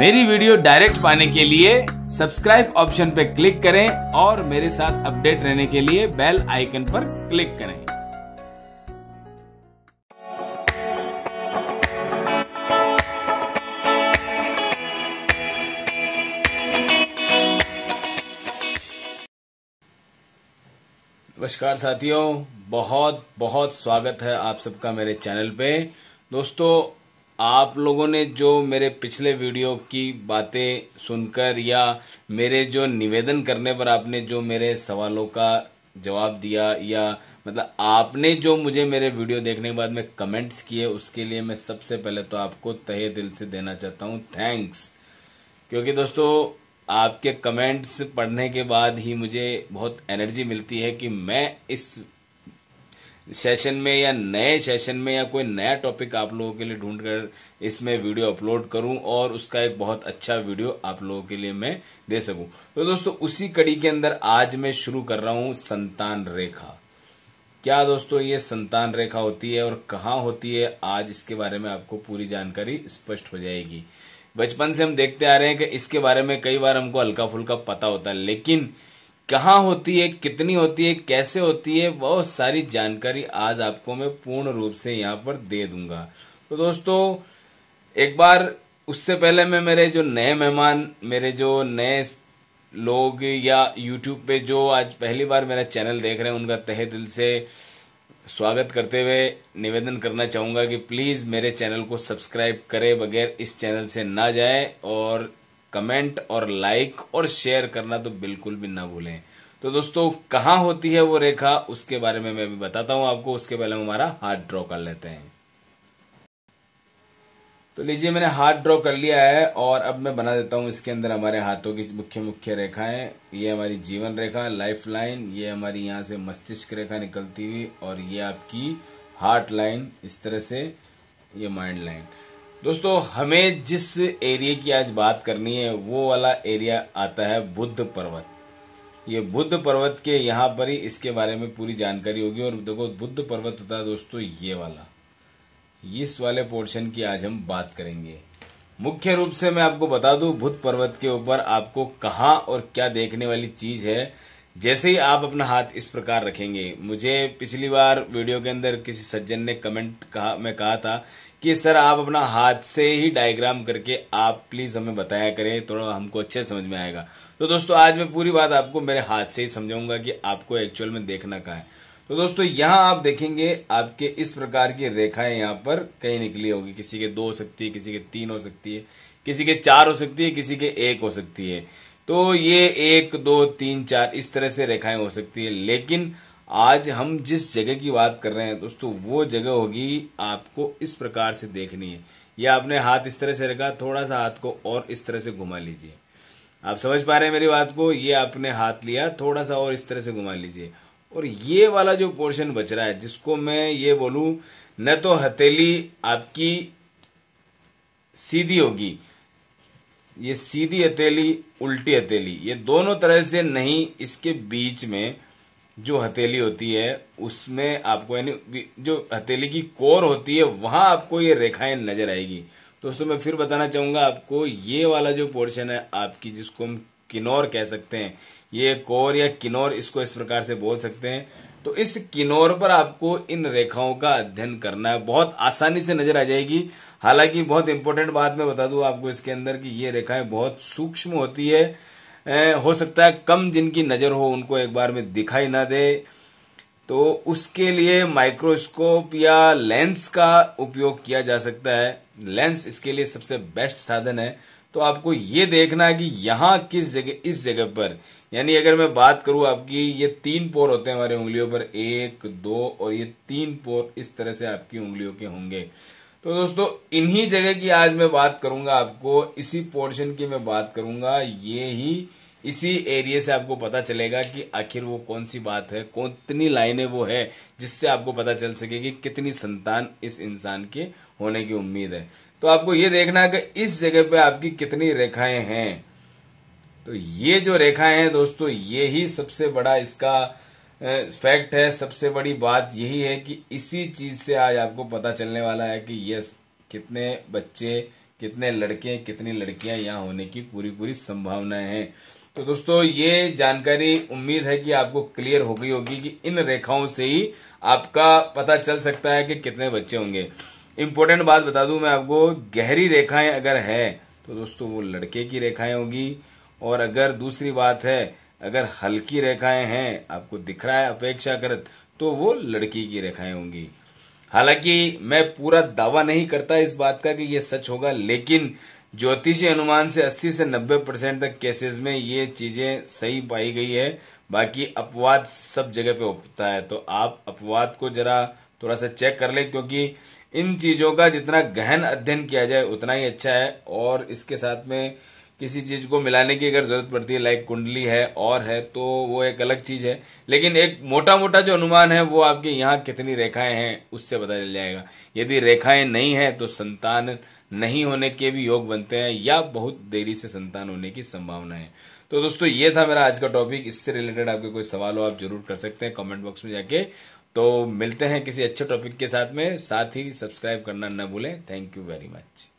मेरी video direct पाने के लिए सब्सक्राइब ऑप्शन पर क्लिक करें और मेरे साथ अपडेट रहने के लिए बेल आइकन पर क्लिक करें नमस्कार साथियों बहुत बहुत स्वागत है आप सबका मेरे चैनल पे दोस्तों आप लोगों ने जो मेरे पिछले वीडियो की बातें सुनकर या मेरे जो निवेदन करने पर आपने जो मेरे सवालों का जवाब दिया या मतलब आपने जो मुझे मेरे वीडियो देखने के बाद में कमेंट्स किए उसके लिए मैं सबसे पहले तो आपको तहे दिल से देना चाहता हूँ थैंक्स क्योंकि दोस्तों आपके कमेंट्स पढ़ने के बाद ही मुझे बहुत एनर्जी मिलती है कि मैं इस सेशन में या नए सेशन में या कोई नया टॉपिक आप लोगों के लिए ढूंढ कर इसमें वीडियो अपलोड करूं और उसका एक बहुत अच्छा वीडियो आप लोगों के लिए मैं दे सकूं तो दोस्तों उसी कड़ी के अंदर आज मैं शुरू कर रहा हूं संतान रेखा क्या दोस्तों ये संतान रेखा होती है और कहाँ होती है आज इसके बारे में आपको पूरी जानकारी स्पष्ट हो जाएगी बचपन से हम देखते आ रहे हैं कि इसके बारे में कई बार हमको हल्का फुल्का पता होता है लेकिन कहाँ होती है कितनी होती है कैसे होती है बहुत सारी जानकारी आज आपको मैं पूर्ण रूप से यहाँ पर दे दूंगा तो दोस्तों एक बार उससे पहले मैं मेरे जो नए मेहमान मेरे जो नए लोग या यूट्यूब पे जो आज पहली बार मेरा चैनल देख रहे हैं उनका तहे दिल से स्वागत करते हुए निवेदन करना चाहूँगा कि प्लीज़ मेरे चैनल को सब्सक्राइब करें बगैर इस चैनल से ना जाए और कमेंट और लाइक और शेयर करना तो बिल्कुल भी ना भूलें तो दोस्तों कहा होती है वो रेखा उसके बारे में मैं भी बताता हूं आपको उसके पहले हम हमारा हाथ ड्रॉ कर लेते हैं तो लीजिए मैंने हाथ ड्रॉ कर लिया है और अब मैं बना देता हूं इसके अंदर हमारे हाथों की मुख्य मुख्य रेखाएं ये हमारी जीवन रेखा लाइफ लाइन ये हमारी यहाँ से मस्तिष्क रेखा निकलती हुई और ये आपकी हार्ट लाइन इस तरह से ये माइंड लाइन दोस्तों हमें जिस एरिया की आज बात करनी है वो वाला एरिया आता है बुद्ध पर्वत ये बुद्ध पर्वत के यहाँ पर ही इसके बारे में पूरी जानकारी होगी और देखो बुद्ध पर्वत होता है दोस्तों ये वाला इस वाले पोर्शन की आज हम बात करेंगे मुख्य रूप से मैं आपको बता दूं बुद्ध पर्वत के ऊपर आपको कहाँ और क्या देखने वाली चीज़ है जैसे ही आप अपना हाथ इस प्रकार रखेंगे मुझे पिछली बार वीडियो के अंदर किसी सज्जन ने कमेंट कहा मैं कहा था कि सर आप अपना हाथ से ही डायग्राम करके आप प्लीज़ हमें बताया करें थोड़ा हमको अच्छे समझ में आएगा तो दोस्तों आज मैं पूरी बात आपको मेरे हाथ से ही समझाऊंगा कि आपको एक्चुअल में देखना कहा है तो दोस्तों यहाँ आप देखेंगे आपके इस प्रकार की रेखाएं यहाँ पर कहीं निकली होगी किसी के दो हो सकती है किसी के तीन हो सकती है किसी के चार हो सकती है किसी के एक हो सकती है तो ये एक दो तीन चार इस तरह से रेखाएं हो सकती है लेकिन आज हम जिस जगह की बात कर रहे हैं दोस्तों वो जगह होगी आपको इस प्रकार से देखनी है या आपने हाथ इस तरह से रखा थोड़ा सा हाथ को और इस तरह से घुमा लीजिए आप समझ पा रहे हैं मेरी बात को ये आपने हाथ लिया थोड़ा सा और इस तरह से घुमा लीजिए और ये वाला जो पोर्शन बच रहा है जिसको मैं ये बोलू न तो हथेली आपकी सीधी होगी ये सीधी हथेली उल्टी हथेली ये दोनों तरह से नहीं इसके बीच में जो हथेली होती है उसमें आपको यानी जो हथेली की कोर होती है वहां आपको ये रेखाएं नजर आएगी तो दोस्तों मैं फिर बताना चाहूंगा आपको ये वाला जो पोर्शन है आपकी जिसको हम किनोर कह सकते हैं ये कोर या किनोर इसको इस प्रकार से बोल सकते हैं तो इस किनोर पर आपको इन रेखाओं का अध्ययन करना है बहुत आसानी से नजर आ जाएगी हालांकि बहुत इंपॉर्टेंट बात मैं बता दू आपको इसके अंदर की ये रेखाएं बहुत सूक्ष्म होती है हो सकता है कम जिनकी नज़र हो उनको एक बार में दिखाई ना दे तो उसके लिए माइक्रोस्कोप या लेंस का उपयोग किया जा सकता है लेंस इसके लिए सबसे बेस्ट साधन है तो आपको ये देखना है कि यहां किस जगह इस जगह पर यानी अगर मैं बात करूं आपकी ये तीन पोर होते हैं हमारे उंगलियों पर एक दो और ये तीन पोर इस तरह से आपकी उंगलियों के होंगे तो दोस्तों इन्हीं जगह की आज मैं बात करूंगा आपको इसी पोर्शन की मैं बात करूंगा ये ही इसी एरिया से आपको पता चलेगा कि आखिर वो कौन सी बात है कितनी लाइनें वो है जिससे आपको पता चल सके कि कितनी संतान इस इंसान के होने की उम्मीद है तो आपको ये देखना है कि इस जगह पे आपकी कितनी रेखाएं हैं तो ये जो रेखाएं हैं दोस्तों ये ही सबसे बड़ा इसका फैक्ट है सबसे बड़ी बात यही है कि इसी चीज़ से आज आपको पता चलने वाला है कि यस कितने बच्चे कितने लड़के कितनी लड़कियां यहाँ होने की पूरी पूरी संभावनाएं हैं तो दोस्तों ये जानकारी उम्मीद है कि आपको क्लियर हो गई होगी कि इन रेखाओं से ही आपका पता चल सकता है कि कितने बच्चे होंगे इम्पोर्टेंट बात बता दूं मैं आपको गहरी रेखाएं अगर है तो दोस्तों वो लड़के की रेखाएं होगी और अगर दूसरी बात है अगर हल्की रेखाएं हैं आपको दिख रहा है अपेक्षाकृत तो वो लड़की की रेखाएं होंगी हालांकि मैं पूरा दावा नहीं करता इस बात का कि ये सच होगा लेकिन ज्योतिषी अनुमान से 80 से 90 परसेंट तक केसेस में ये चीज़ें सही पाई गई है बाकी अपवाद सब जगह पे होता है तो आप अपवाद को ज़रा थोड़ा सा चेक कर ले क्योंकि इन चीज़ों का जितना गहन अध्ययन किया जाए उतना ही अच्छा है और इसके साथ में किसी चीज़ को मिलाने की अगर ज़रूरत पड़ती है लाइक कुंडली है और है तो वो एक अलग चीज़ है लेकिन एक मोटा मोटा जो अनुमान है वो आपके यहाँ कितनी रेखाएं हैं उससे पता चल जाएगा यदि रेखाएं नहीं है तो संतान नहीं होने के भी योग बनते हैं या बहुत देरी से संतान होने की संभावना है तो दोस्तों ये था मेरा आज का टॉपिक इससे रिलेटेड आपके कोई सवाल हो आप जरूर कर सकते हैं कमेंट बॉक्स में जाके तो मिलते हैं किसी अच्छे टॉपिक के साथ में साथ ही सब्सक्राइब करना न भूलें थैंक यू वेरी मच